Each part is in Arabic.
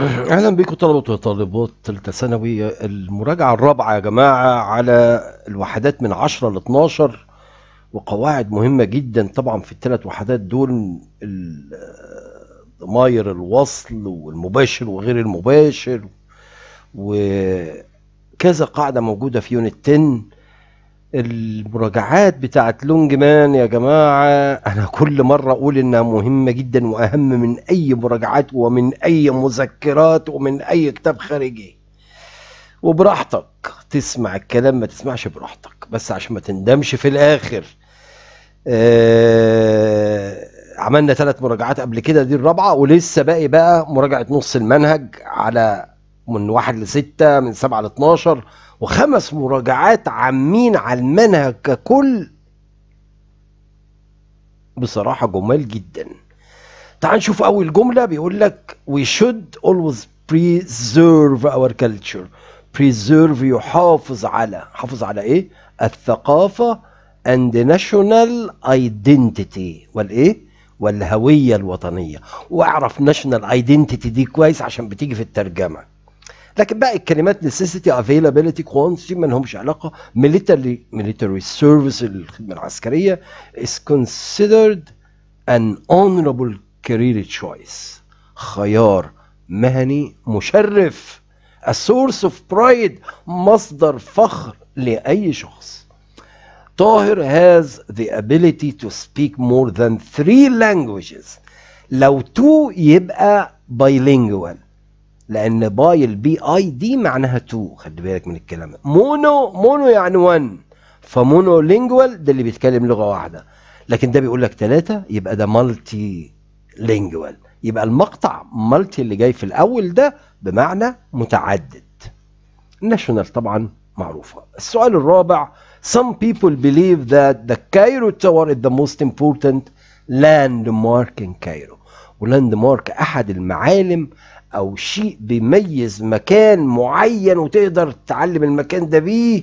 اهلا بيكم طلبه وطالبات ثالثه ثانوي المراجعه الرابعه يا جماعه على الوحدات من 10 ل 12 وقواعد مهمه جدا طبعا في الثلاث وحدات دول ضماير الوصل والمباشر وغير المباشر وكذا قاعده موجوده في يونت 10 المراجعات بتاعت لونج مان يا جماعة أنا كل مرة أقول إنها مهمة جدا وأهم من أي مراجعات ومن أي مذكرات ومن أي كتاب خارجي وبراحتك تسمع الكلام ما تسمعش براحتك بس عشان ما تندمش في الآخر آه عملنا ثلاث مراجعات قبل كده دي الرابعة ولسه باقي بقى مراجعة نص المنهج على من واحد لستة من سبعة لاتناشر 12 وخمس مراجعات عامين على المنهج ككل بصراحة جمال جدا تعال نشوف أول جملة بيقول لك وي شود اولويز بريزرف اور كلتشر بريزرف يحافظ على حافظ على إيه؟ الثقافة اند ناشونال ايدنتيتي والإيه؟ والهوية الوطنية واعرف ناشونال ايدنتيتي دي كويس عشان بتيجي في الترجمة لكن بقى الكلمات necessity availability quantity ما لهمش علاقه military military service الخدمه العسكريه is considered an honorable career choice خيار مهني مشرف a source of pride مصدر فخر لأي شخص طاهر has the ability to speak more than three languages لو تو يبقى bilingual لان باي البي اي دي معناها تو خلي بالك من الكلام مونو مونو يعني وان فمونو لينجوال ده اللي بيتكلم لغه واحده لكن ده بيقول لك ثلاثه يبقى ده مالتي لينجوال يبقى المقطع مالتي اللي جاي في الاول ده بمعنى متعدد ناشونال طبعا معروفه السؤال الرابع some people believe that the Cairo Tower is the most important landmark in Cairo ولاند مارك احد المعالم او شيء بيميز مكان معين وتقدر تعلم المكان ده بيه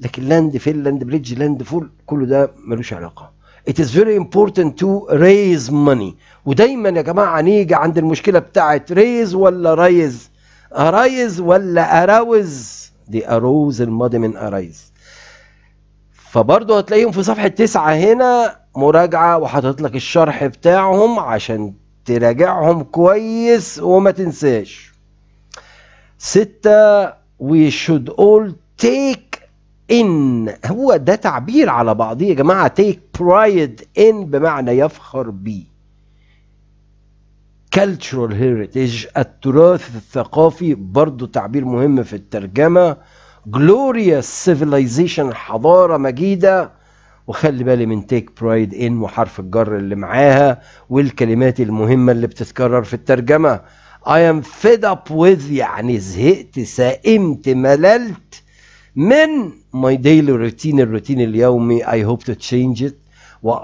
لكن لاند فيل لاند بريدج لاند فول كله ده ملوش علاقه It is very important to raise money ودايما يا جماعه نيجي عند المشكله بتاعت ريز ولا رايز ارايز ولا اراوز دي اروز الماضي من ارايز فبرضه هتلاقيهم في صفحه تسعة هنا مراجعه وحاطط لك الشرح بتاعهم عشان تراجعهم كويس وما تنساش ستة we should all take in هو ده تعبير على بعضيه يا جماعة take pride in بمعنى يفخر بيه cultural heritage التراث الثقافي برضو تعبير مهم في الترجمة glorious civilization حضارة مجيدة وخلي بالي من تيك برايد ان وحرف الجر اللي معاها والكلمات المهمة اللي بتتكرر في الترجمة I am fed up with يعني زهقت سائمت مللت من my daily routine الروتين اليومي I hope to change it و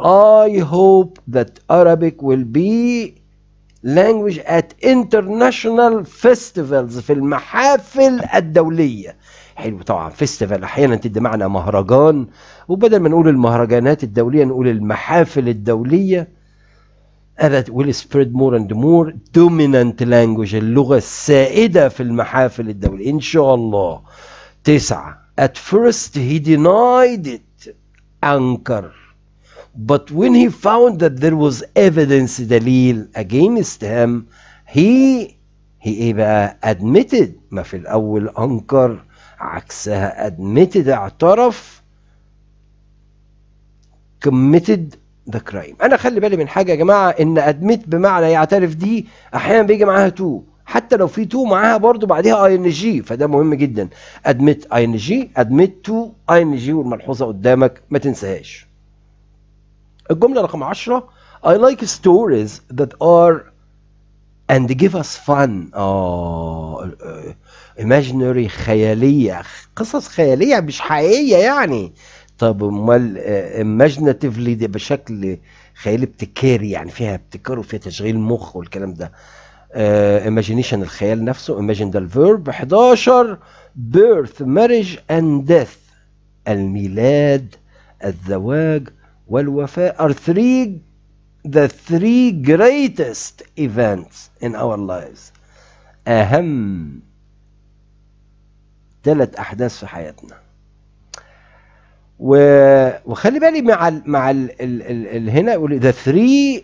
I hope that Arabic will be language at international festivals في المحافل الدولية حلو طبعا فيستيفال احيانا تدي معنى مهرجان وبدل ما نقول المهرجانات الدوليه نقول المحافل الدوليه that will spread more and more dominant language اللغة السائدة في المحافل الدولية إن شاء الله تسعة at first he denied it أنكر but when he found that there was evidence دليل against him he he إيه بقى admitted ما في الأول أنكر عكسها admitted اعترف committed the crime انا خلي بالي من حاجه يا جماعه ان ادمت بمعنى يعترف دي احيانا بيجي معاها تو حتى لو في تو معاها برضو بعدها اي ان جي فده مهم جدا ادمت اي ان جي ادمت تو اي ان جي والملحوظه قدامك ما تنساهاش الجمله رقم 10 I like stories that are and give us fun اه imaginary خيالية قصص خيالية مش حقيقية يعني طب امال آه، imaginatively ده بشكل خيالي ابتكاري يعني فيها ابتكار وفيها تشغيل مخ والكلام ده آه، imagination uh, الخيال نفسه imagine ده الفيرب 11 birth marriage and death الميلاد الزواج والوفاء are three the three greatest events in our lives أهم ثلاث أحداث في حياتنا و... وخلي بالي مع ال... مع ال... ال... ال... ال... هنا يقول the three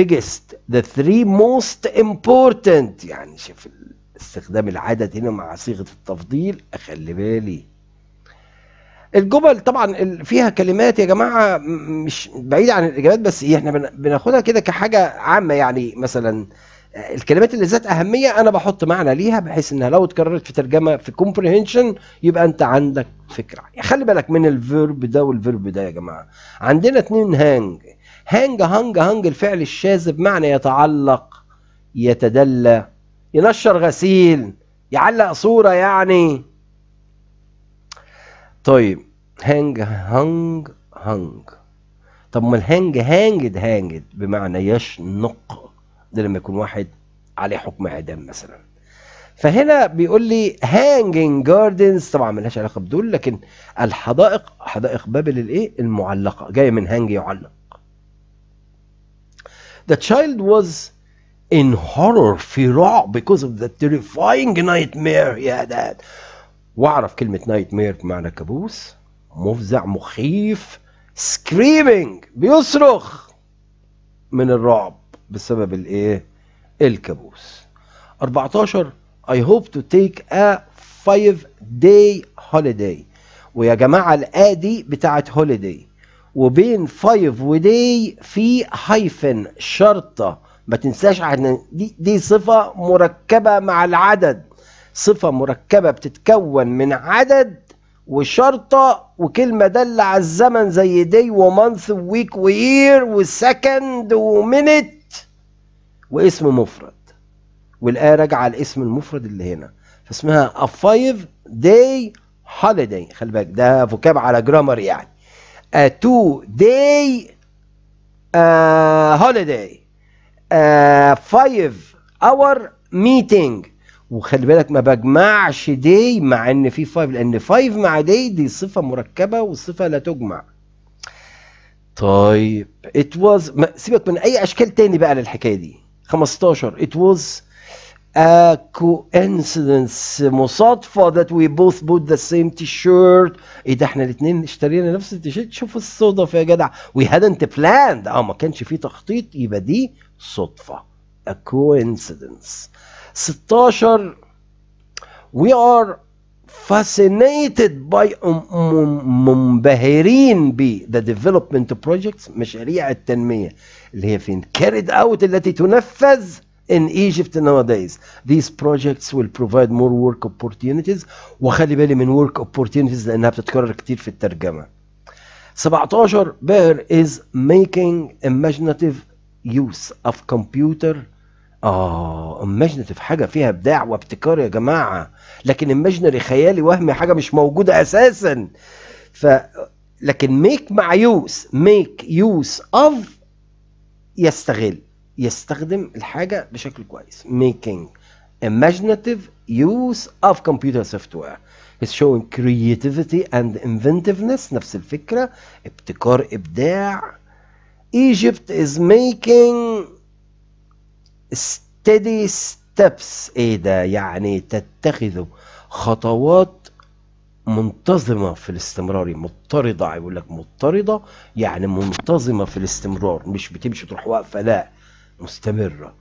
biggest the three most important يعني شوف استخدام العدد هنا مع صيغة التفضيل أخلي بالي الجمل طبعا فيها كلمات يا جماعه مش بعيده عن الاجابات بس إيه، احنا بناخدها كده كحاجه عامه يعني مثلا آه، الكلمات اللي ذات اهميه انا بحط معنى ليها بحيث انها لو اتكررت في ترجمه في كومبريهنشن يبقى انت عندك فكره خلي بالك من الفيرب ده والفيرب ده يا جماعه عندنا اتنين هانج هانج هانج هانج الفعل الشاذ بمعنى يتعلق يتدلى ينشر غسيل يعلق صوره يعني طيب هانج هانج هانج طب ما الهانج هانجد هانجد بمعنى يشنق ده لما يكون واحد عليه حكم اعدام مثلا فهنا بيقول لي هانجينج جاردنز طبعا ملهاش علاقه بدول لكن الحدائق حدائق بابل الايه المعلقه جايه من هانج يعلق The child was in horror في رعب because of the terrifying nightmare he had had واعرف كلمة نايت مير بمعنى كابوس مفزع مخيف سكريمينج بيصرخ من الرعب بسبب الايه الكابوس 14 I hope to take a five day holiday ويا جماعة الآ دي بتاعت holiday وبين five وداي في هايفن شرطة ما تنساش دي, دي صفة مركبة مع العدد صفة مركبة بتتكون من عدد وشرطة وكلمة دالة على الزمن زي دي ومانث وويك وير وسكند ومينت واسم مفرد والآية راجعة على الاسم المفرد اللي هنا فاسمها a five day holiday خلي بالك ده فوكاب على جرامر يعني a two day a holiday a five hour meeting وخلي بالك ما بجمعش دي مع ان في 5 لان 5 مع دي دي صفه مركبه وصفه لا تجمع طيب ات واز سيبك من اي اشكال تاني بقى للحكايه دي 15 ات واز a coincidence مصادفه that we both bought the same t-shirt ايه ده احنا الاثنين اشترينا نفس التيشيرت شوف الصدف يا جدع we hadn't planned اه ما كانش في تخطيط يبقى دي صدفه a coincidence 16 we are fascinated by منبهرين ب the development projects مشاريع التنمية اللي هي فين carried out التي تنفذ in Egypt nowadays these projects will provide more work opportunities وخلي بالي من work opportunities لأنها بتتكرر كتير في الترجمة 17 باهر is making imaginative use of computer اه imaginative حاجه فيها ابداع وابتكار يا جماعه لكن imaginary خيالي وهمي حاجه مش موجوده اساسا ف لكن ميك مع يوز ميك يوز اوف يستغل يستخدم الحاجه بشكل كويس making imaginative use of computer software is showing creativity and inventiveness نفس الفكره ابتكار ابداع Egypt is making ستيدي ستبس ايه ده يعني تتخذ خطوات منتظمة في الاستمرار مضطردة يقول لك مضطردة يعني منتظمة في الاستمرار مش بتمشي تروح واقفة لا مستمرة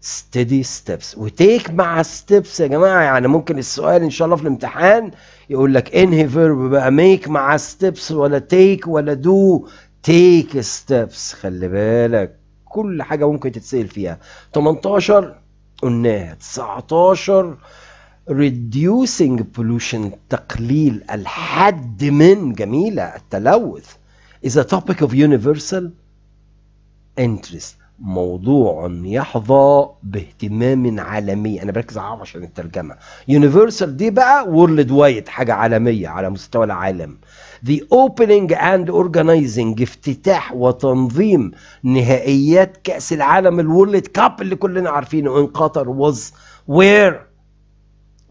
ستيدي ستبس وتيك مع ستبس يا جماعة يعني ممكن السؤال ان شاء الله في الامتحان يقول لك انهي فيرب بقى ميك مع ستبس ولا تيك ولا دو تيك ستبس خلي بالك كل حاجه ممكن تتسال فيها 18 قلناها 19 reducing pollution تقليل الحد من جميله التلوث is a topic of universal interest موضوع يحظى باهتمام عالمي انا بركز على عشان الترجمه يونيفرسال دي بقى وورلد وايد حاجه عالميه على مستوى العالم The opening and organizing افتتاح وتنظيم نهائيات كأس العالم الورلد كاب اللي كلنا عارفينه ان قطر was وير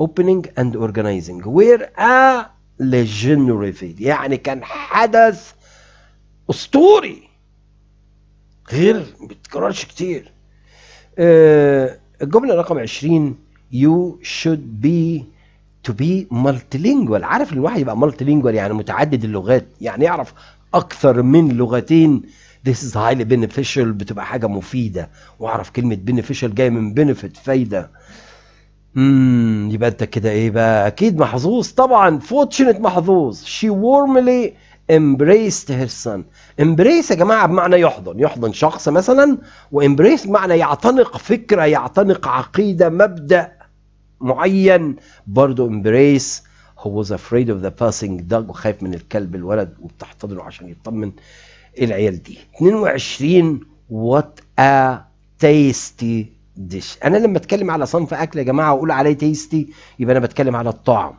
opening and organizing وير ا ليجندري يعني كان حدث اسطوري غير بتكررش كتير آه، الجمله رقم 20 يو شود بي تو بي مالتيلينجوال عارف ان الواحد يبقى مالتيلينجوال يعني متعدد اللغات يعني يعرف اكثر من لغتين this is highly beneficial بتبقى حاجه مفيده واعرف كلمه beneficial جايه من benefit فايده امم يبقى انت كده ايه بقى اكيد محظوظ طبعا fortunate محظوظ she warmly embraced his son embrace يا جماعة بمعنى يحضن يحضن شخص مثلا وامبريس بمعنى يعتنق فكرة يعتنق عقيدة مبدأ معين برضو embrace هو was afraid of the passing dog وخايف من الكلب الولد وبتحتضنه عشان يطمن العيال دي 22 what a tasty dish انا لما اتكلم على صنف اكل يا جماعه واقول عليه تيستي يبقى انا بتكلم على الطعم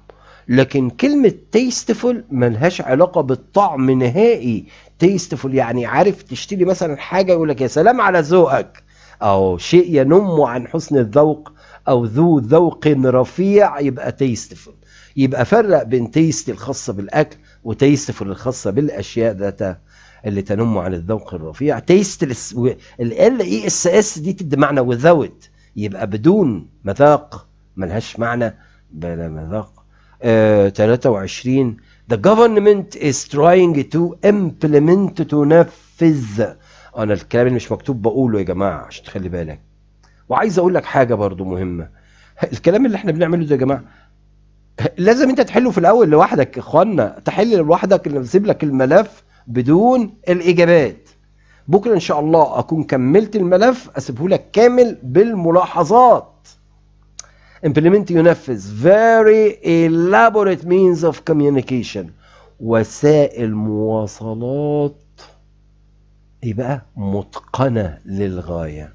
لكن كلمة تيستفول ملهاش علاقة بالطعم نهائي تيستفول يعني عارف تشتري مثلا حاجة يقول لك يا سلام على ذوقك أو شيء ينم عن حسن الذوق أو ذو ذوق رفيع يبقى تيستفول يبقى فرق بين تيست الخاصة بالأكل وتيستفول الخاصة بالأشياء ذات اللي تنم عن الذوق الرفيع تيستلس ال اي اس اس دي تدي معنى وذوت يبقى بدون مذاق ملهاش معنى بلا مذاق 23 آه، The government is trying to implement تنفذ انا الكلام اللي مش مكتوب بقوله يا جماعه عشان تخلي بالك وعايز اقول لك حاجه برضو مهمه الكلام اللي احنا بنعمله ده يا جماعه لازم انت تحله في الاول لوحدك يا اخوانا تحل لوحدك اللي بسيب لك الملف بدون الاجابات بكره ان شاء الله اكون كملت الملف اسيبه لك كامل بالملاحظات implement ينفذ very elaborate means of communication وسائل مواصلات ايه بقى متقنة للغاية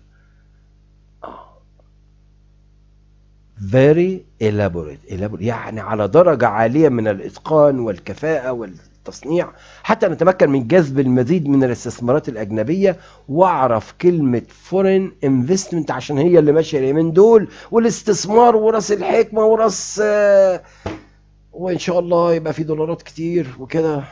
very elaborate, elaborate يعني على درجة عالية من الإتقان والكفاءة وال التصنيع حتى نتمكن من جذب المزيد من الاستثمارات الأجنبية واعرف كلمة فورين انفستمنت عشان هي اللي ماشية من دول والاستثمار وراس الحكمة وراس آه، وإن شاء الله يبقى في دولارات كتير وكده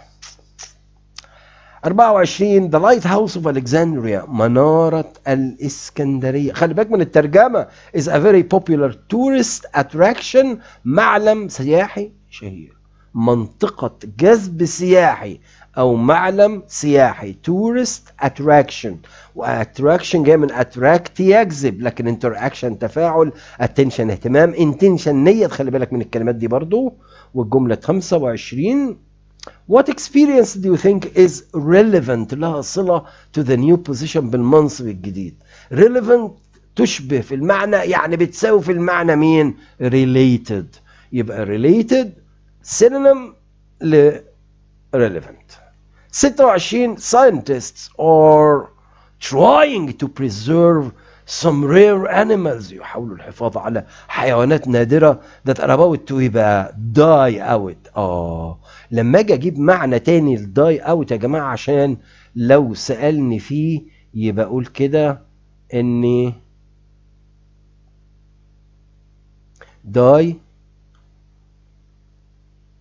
24 ذا لايت هاوس اوف الكسندريا منارة الاسكندرية خلي بالك من الترجمة is a very popular tourist attraction معلم سياحي شهير منطقة جذب سياحي أو معلم سياحي tourist attraction واتراكشن جاي من attract يجذب لكن interaction تفاعل attention اهتمام intention نية خلي بالك من الكلمات دي برضو والجملة 25 What experience do you think is relevant لها صلة to the new position بالمنصب الجديد relevant تشبه في المعنى يعني بتساوي في المعنى مين related يبقى related synonym ل relevant 26 scientists are trying to preserve some rare animals يحاولوا الحفاظ على حيوانات نادرة that are about to يبقى die out اه لما اجي اجيب معنى تاني ل die out يا جماعة عشان لو سألني فيه يبقى اقول كده اني die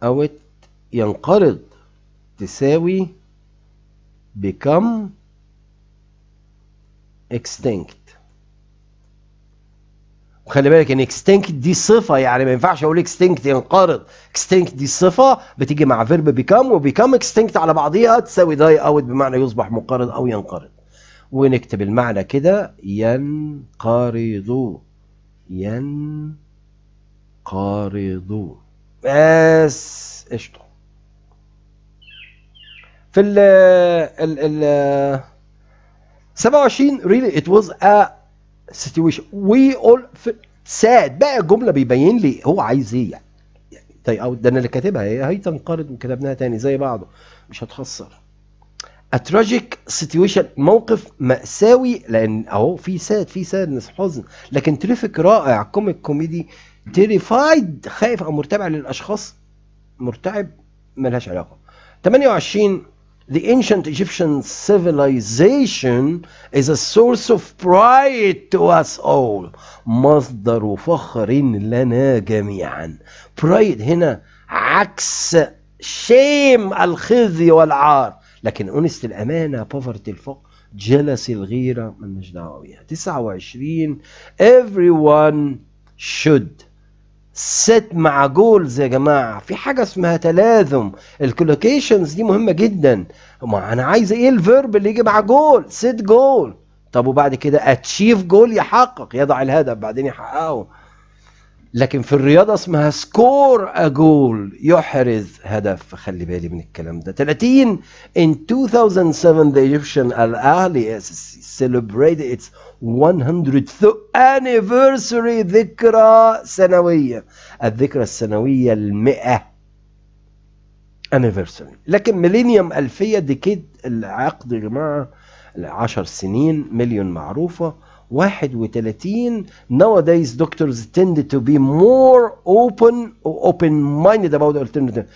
اوت ينقرض تساوي become extinct وخلي بالك ان extinct دي صفة يعني ما ينفعش اقول extinct ينقرض extinct دي صفة بتيجي مع verb become وبيكام extinct على بعضيها تساوي die out بمعنى يصبح منقرض او ينقرض ونكتب المعنى كده ينقرض ينقرض بس قشطه في ال ال ال 27 really it was a situation we all sad بقى الجمله بيبين لي هو عايز ايه يعني طيب او ده انا اللي كاتبها هي هي تنقرض وكتبناها تاني زي بعضه مش هتخسر a tragic situation موقف مأساوي لان اهو في ساد في سادنس حزن لكن تريفيك رائع كوميك كوميدي تيريفايد خايف او مرتبع للاشخاص مرتعب ملهاش علاقه 28 The ancient Egyptian civilization is a source of pride to us all. مصدر فخر لنا جميعا. pride هنا عكس شيم الخزي والعار. لكن أنست الأمانة poverty الفقر جلس الغيرة مالناش دعوة بيها. 29 Everyone should ست مع جولز يا جماعة في حاجة اسمها تلازم الكولوكيشنز دي مهمة جدا ما انا عايز ايه الفيرب اللي يجي مع جول ست جول طب وبعد كده اتشيف جول يحقق يضع الهدف بعدين يحققه لكن في الرياضة اسمها سكور أجول يحرز هدف خلي بالي من الكلام ده 30 in 2007 the Egyptian Al Ahly celebrated its 100th anniversary ذكرى سنوية الذكرى السنوية المئة anniversary لكن ميلينيوم ألفية ديكيد العقد يا جماعة 10 سنين مليون معروفة 31 nowadays doctors tend to be more open open minded about alternative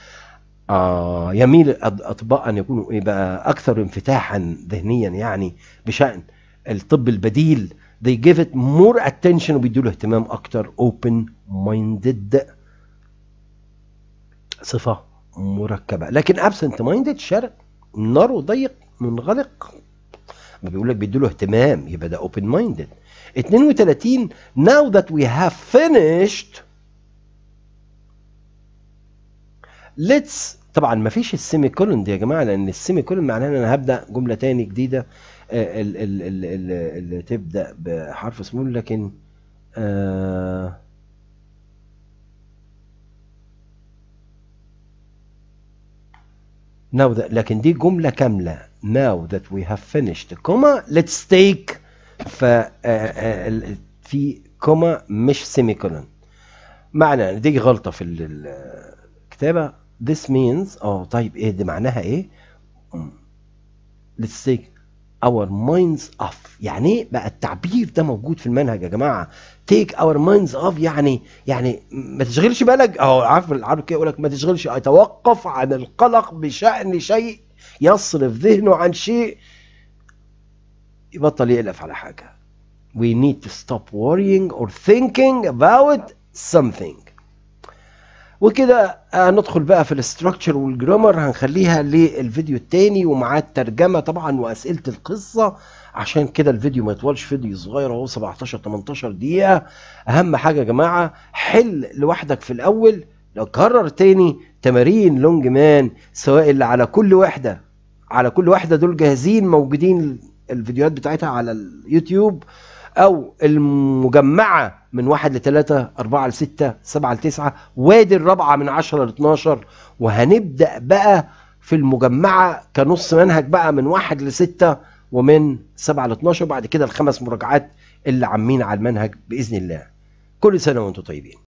آه يميل الأطباء أن يكونوا إيه بقى أكثر انفتاحا ذهنيا يعني بشأن الطب البديل they give it more attention وبيدوا له اهتمام أكتر open minded صفة مركبة لكن absent minded شرق نار وضيق منغلق ما بيقول لك بيدوا له اهتمام يبقى ده اوبن مايندد 32 ناو ذات وي هاف فينيشد ليتس طبعا ما فيش السيمي كولون دي يا جماعه لان السيمي كولون معناه ان انا هبدا جمله تاني جديده آه، اللي تبدا بحرف سمول لكن آه now that لكن دي جملة كاملة now that we have finished comma let's take ف آه، آه، في كوما مش سيمي كولون معنى دي غلطة في الكتابة this means اه طيب ايه دي معناها ايه mm. let's take اور مايندز off يعني ايه بقى التعبير ده موجود في المنهج يا جماعه تيك اور مايندز اوف يعني يعني ما تشغلش بالك اهو عارف العربي كده يقول لك ما تشغلش يتوقف عن القلق بشان شيء يصرف ذهنه عن شيء يبطل يقلق على حاجه we need to stop worrying or thinking about something وكده هندخل آه، بقى في الاستراكشر والجرامر هنخليها للفيديو التاني ومعاه الترجمه طبعا واسئله القصه عشان كده الفيديو ما يطولش فيديو صغير اهو 17 18 دقيقه اهم حاجه يا جماعه حل لوحدك في الاول لو كرر تاني تمارين لونج مان سواء اللي على كل وحده على كل واحده دول جاهزين موجودين الفيديوهات بتاعتها على اليوتيوب او المجمعه من 1 ل 3 4 ل 6 7 ل 9 وادي الرابعه من 10 ل 12 وهنبدا بقى في المجمعه كنص منهج بقى من 1 ل 6 ومن 7 ل 12 وبعد كده الخمس مراجعات اللي عاملين على المنهج باذن الله كل سنه وانتم طيبين